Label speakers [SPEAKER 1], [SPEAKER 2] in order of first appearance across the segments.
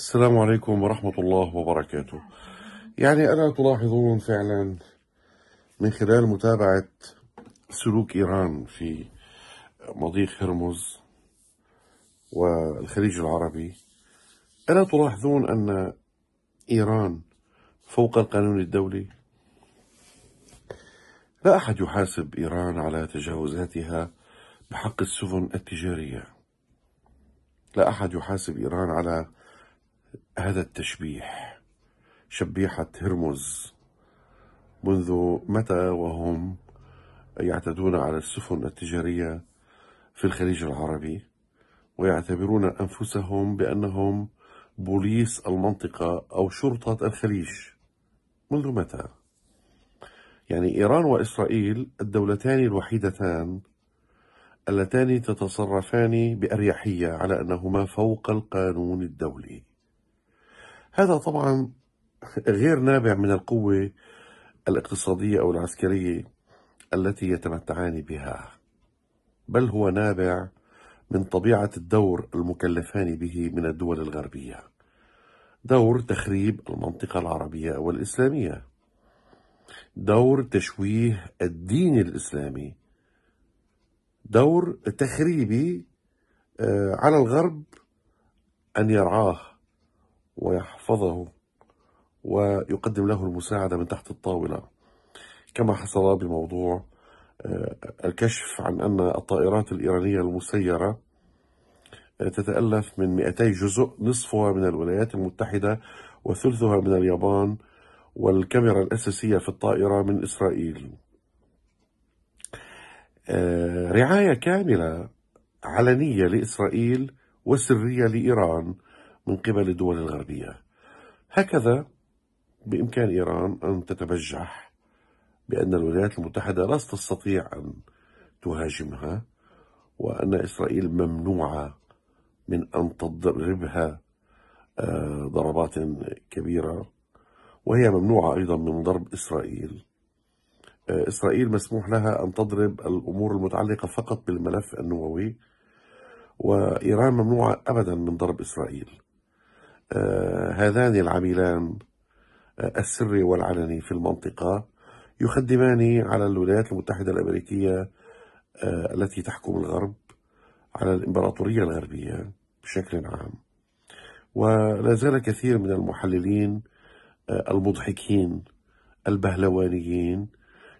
[SPEAKER 1] السلام عليكم ورحمة الله وبركاته يعني أنا تلاحظون فعلا من خلال متابعة سلوك إيران في مضيق هرمز والخليج العربي ألا تلاحظون أن إيران فوق القانون الدولي لا أحد يحاسب إيران على تجاوزاتها بحق السفن التجارية لا أحد يحاسب إيران على هذا التشبيح شبيحة هرمز منذ متى وهم يعتدون على السفن التجارية في الخليج العربي ويعتبرون أنفسهم بأنهم بوليس المنطقة أو شرطة الخليج منذ متى؟ يعني إيران وإسرائيل الدولتان الوحيدتان اللتان تتصرفان بأريحية على أنهما فوق القانون الدولي هذا طبعا غير نابع من القوة الاقتصادية أو العسكرية التي يتمتعان بها بل هو نابع من طبيعة الدور المكلفان به من الدول الغربية دور تخريب المنطقة العربية والإسلامية دور تشويه الدين الإسلامي دور تخريبي آه، على الغرب أن يرعاه ويحفظه ويقدم له المساعدة من تحت الطاولة كما حصل بموضوع آه، الكشف عن أن الطائرات الإيرانية المسيرة آه، تتألف من 200 جزء نصفها من الولايات المتحدة وثلثها من اليابان والكاميرا الأساسية في الطائرة من إسرائيل آه، رعاية كاملة علنية لإسرائيل وسرية لإيران من قبل الدول الغربية هكذا بإمكان إيران أن تتبجح بأن الولايات المتحدة لا تستطيع أن تهاجمها وأن إسرائيل ممنوعة من أن تضربها آه، ضربات كبيرة وهي ممنوعة أيضا من ضرب إسرائيل آه، إسرائيل مسموح لها أن تضرب الأمور المتعلقة فقط بالملف النووي وإيران ممنوعة أبدا من ضرب إسرائيل آه، هذان العميلان السري آه، والعلني في المنطقة يخدمان على الولايات المتحدة الأمريكية آه، التي تحكم الغرب على الإمبراطورية الغربية بشكل عام ولا زال كثير من المحللين المضحكين البهلوانيين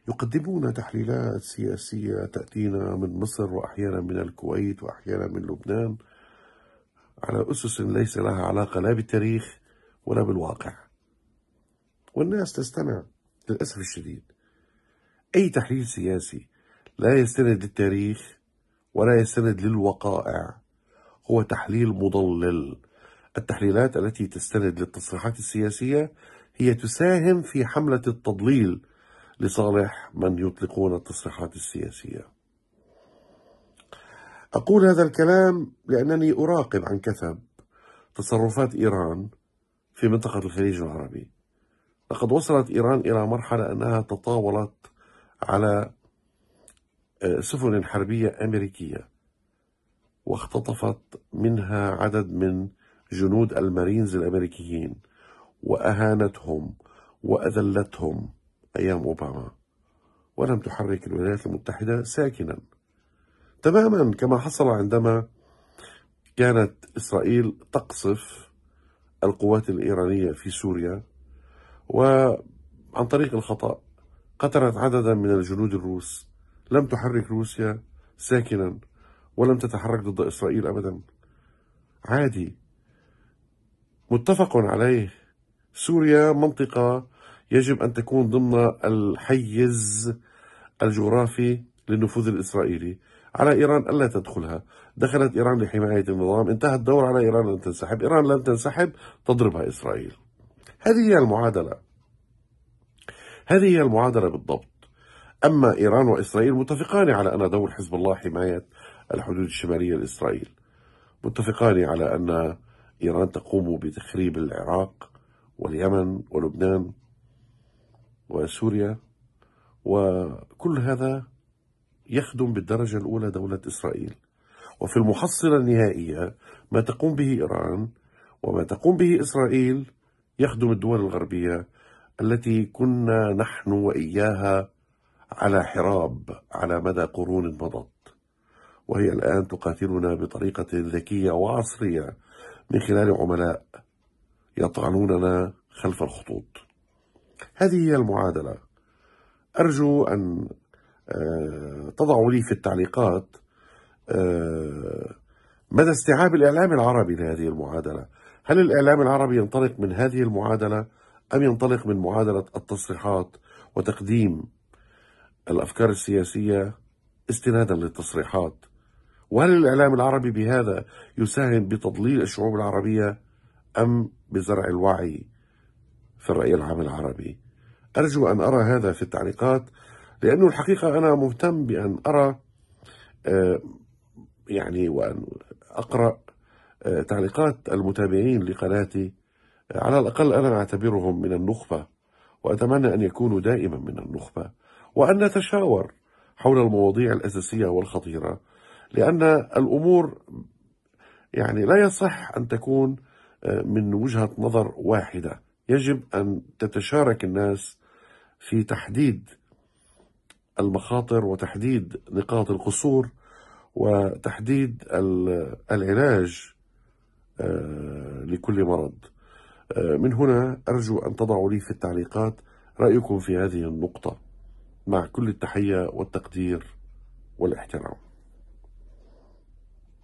[SPEAKER 1] يقدمون تحليلات سياسية تأتينا من مصر وأحيانا من الكويت وأحيانا من لبنان على أسس ليس لها علاقة لا بالتاريخ ولا بالواقع والناس تستمع للأسف الشديد أي تحليل سياسي لا يستند للتاريخ ولا يستند للوقائع هو تحليل مضلل التحليلات التي تستند للتصريحات السياسية هي تساهم في حملة التضليل لصالح من يطلقون التصريحات السياسيه أقول هذا الكلام لأنني أراقب عن كثب تصرفات إيران في منطقة الخليج العربي لقد وصلت إيران إلى مرحلة أنها تطاولت على آه، سفن حربية أمريكية واختطفت منها عدد من جنود المارينز الأمريكيين وأهانتهم وأذلتهم أيام أوباما ولم تحرك الولايات المتحدة ساكنا تماما كما حصل عندما كانت إسرائيل تقصف القوات الإيرانية في سوريا وعن طريق الخطأ قتلت عددا من الجنود الروس لم تحرك روسيا ساكنا ولم تتحرك ضد إسرائيل أبدا عادي متفق عليه سوريا منطقة يجب أن تكون ضمن الحيز الجغرافي للنفوذ الإسرائيلي على إيران ألا تدخلها دخلت إيران لحماية النظام انتهى الدور على إيران أن تنسحب إيران لم تنسحب تضربها إسرائيل هذه هي المعادلة هذه هي المعادلة بالضبط أما إيران وإسرائيل متفقان على أن دور حزب الله حماية الحدود الشمالية لإسرائيل متفقان على أن إيران تقوم بتخريب العراق واليمن ولبنان وسوريا وكل هذا يخدم بالدرجة الأولى دولة إسرائيل وفي المحصلة النهائية ما تقوم به إيران وما تقوم به إسرائيل يخدم الدول الغربية التي كنا نحن وإياها على حراب على مدى قرون مضت وهي الآن تقاتلنا بطريقة ذكية وعصرية من خلال عملاء يطعنوننا خلف الخطوط هذه هي المعادلة أرجو أن آه، تضعوا لي في التعليقات آه، مدى استيعاب الإعلام العربي لهذه المعادلة هل الإعلام العربي ينطلق من هذه المعادلة أم ينطلق من معادلة التصريحات وتقديم الأفكار السياسية استنادا للتصريحات وهل الإعلام العربي بهذا يساهم بتضليل الشعوب العربية أم بزرع الوعي في الرأي العام العربي أرجو أن أرى هذا في التعليقات لأنه الحقيقة أنا مهتم بأن أرى آه، يعني وأن أقرأ آه، تعليقات المتابعين لقناتي آه، على الأقل أنا أعتبرهم من النخبة وأتمنى أن يكونوا دائما من النخبة وأن نتشاور حول المواضيع الأساسية والخطيرة لأن الأمور يعني لا يصح أن تكون من وجهة نظر واحدة يجب أن تتشارك الناس في تحديد المخاطر وتحديد نقاط القصور وتحديد العلاج آه، لكل مرض آه، من هنا أرجو أن تضعوا لي في التعليقات رأيكم في هذه النقطة مع كل التحية والتقدير والاحترام